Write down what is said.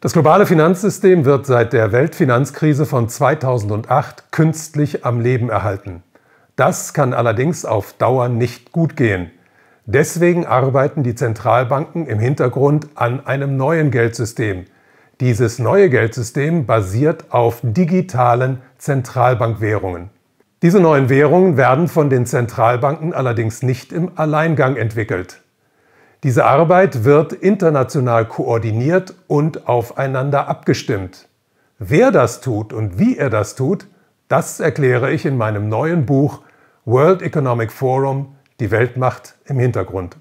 Das globale Finanzsystem wird seit der Weltfinanzkrise von 2008 künstlich am Leben erhalten. Das kann allerdings auf Dauer nicht gut gehen. Deswegen arbeiten die Zentralbanken im Hintergrund an einem neuen Geldsystem. Dieses neue Geldsystem basiert auf digitalen Zentralbankwährungen. Diese neuen Währungen werden von den Zentralbanken allerdings nicht im Alleingang entwickelt. Diese Arbeit wird international koordiniert und aufeinander abgestimmt. Wer das tut und wie er das tut, das erkläre ich in meinem neuen Buch World Economic Forum – Die Weltmacht im Hintergrund.